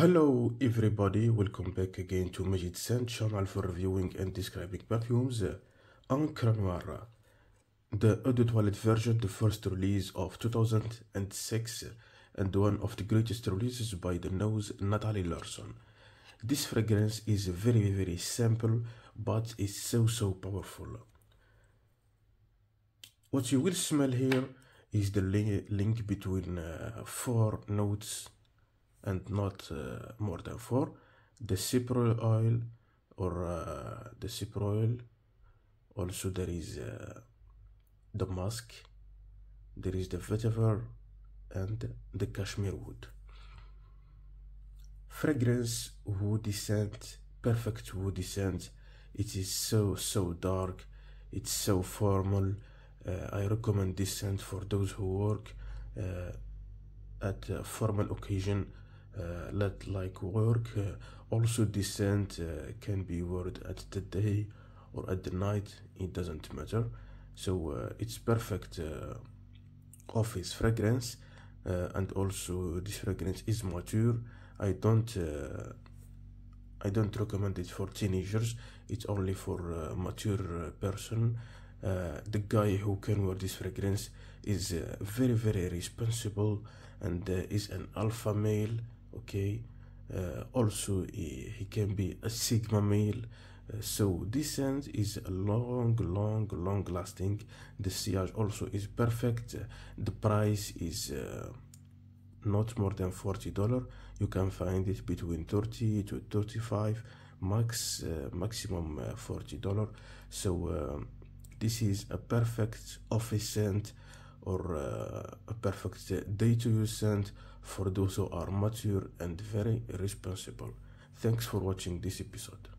Hello everybody, welcome back again to Majid Sand channel for reviewing and describing perfumes. Ankara Noir, the eau de toilette version, the first release of 2006 and one of the greatest releases by the nose Natalie Larson. This fragrance is very very simple but it's so so powerful. What you will smell here is the link between uh, four notes and not uh, more than four the ciproil oil or uh, the oil. also there is uh, the musk there is the vetiver and the cashmere wood fragrance wood scent perfect wood scent it is so so dark it's so formal uh, i recommend this scent for those who work uh, at a formal occasion uh, let like work uh, also descent uh, can be worked at the day or at the night it doesn't matter so it's perfect office fragrance and also this fragrance is mature i don't I don't recommend it for teenagers. It's only for uh, mature person. Uh, the guy who can wear this fragrance is very very responsible and is an alpha male okay uh, also he, he, can be a sigma male uh, so this scent is long long long lasting the sillage also is perfect the price is uh, not more than 40 dollar you can find it between 30 to 35 max uh, maximum uh, 40 dollar so this is a perfect office scent or uh, a perfect day to use and for those who are mature and very responsible. Thanks for watching this episode.